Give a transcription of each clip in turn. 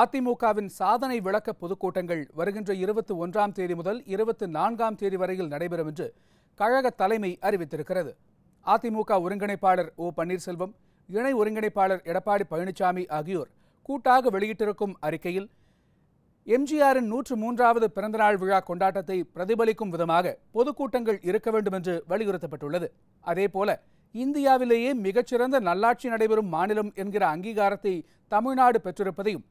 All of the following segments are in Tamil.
அதிமுகவின் சாதனை விளக்க பொதுக்கூட்டங்கள் வருகின்ற இருபத்தி ஒன்றாம் தேதி முதல் இருபத்தி நான்காம் தேதி வரையில் நடைபெறும் என்று கழக தலைமை அறிவித்திருக்கிறது அதிமுக ஒருங்கிணைப்பாளர் ஓ பன்னீர்செல்வம் இணை ஒருங்கிணைப்பாளர் எடப்பாடி பழனிசாமி ஆகியோர் கூட்டாக வெளியிட்டிருக்கும் அறிக்கையில் எம்ஜிஆரின் நூற்று மூன்றாவது பிறந்தநாள் விழா கொண்டாட்டத்தை பிரதிபலிக்கும் விதமாக பொதுக்கூட்டங்கள் இருக்க வேண்டும் என்று வலியுறுத்தப்பட்டுள்ளது அதேபோல இந்தியாவிலேயே மிகச்சிறந்த நல்லாட்சி நடைபெறும் மாநிலம் என்கிற அங்கீகாரத்தை தமிழ்நாடு பெற்றிருப்பதையும்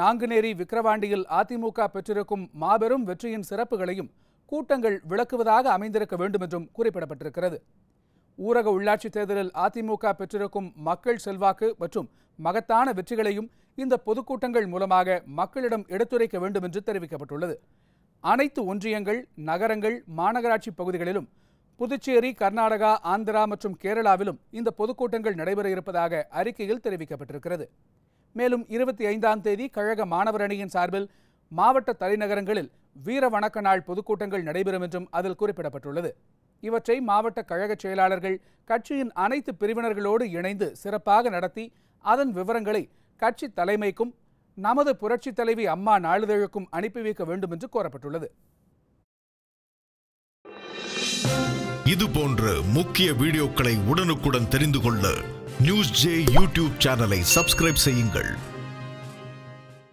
நாங்குநேரி விக்கிரவாண்டியில் அதிமுக பெற்றிருக்கும் மாபெரும் வெற்றியின் சிறப்புகளையும் கூட்டங்கள் விளக்குவதாக அமைந்திருக்க வேண்டும் என்றும் குறிப்பிடப்பட்டிருக்கிறது ஊரக உள்ளாட்சித் தேர்தலில் அதிமுக பெற்றிருக்கும் மக்கள் செல்வாக்கு மற்றும் மகத்தான வெற்றிகளையும் இந்த பொதுக்கூட்டங்கள் மூலமாக மக்களிடம் எடுத்துரைக்க வேண்டும் என்று தெரிவிக்கப்பட்டுள்ளது அனைத்து ஒன்றியங்கள் நகரங்கள் மாநகராட்சி பகுதிகளிலும் புதுச்சேரி கர்நாடகா ஆந்திரா மற்றும் கேரளாவிலும் இந்த பொதுக்கூட்டங்கள் நடைபெற இருப்பதாக அறிக்கையில் தெரிவிக்கப்பட்டிருக்கிறது மேலும் இருபத்தி ஐந்தாம் தேதி கழக மாணவர் அணியின் சார்பில் மாவட்ட தலைநகரங்களில் வீர வணக்க நாள் பொதுக்கூட்டங்கள் நடைபெறும் என்றும் அதில் குறிப்பிடப்பட்டுள்ளது இவற்றை மாவட்ட கழக செயலாளர்கள் கட்சியின் அனைத்து பிரிவினர்களோடு இணைந்து சிறப்பாக நடத்தி அதன் விவரங்களை கட்சி தலைமைக்கும் நமது புரட்சித் தலைவி அம்மா நாளிதழுக்கும் அனுப்பி வைக்க வேண்டும் என்று கோரப்பட்டுள்ளது இது போன்ற முக்கிய வீடியோக்களை உடனுக்குடன் தெரிந்து கொள்ள நியூஸ் ஜே யூடியூப் சேனலை சப்ஸ்கிரைப் செய்யுங்கள்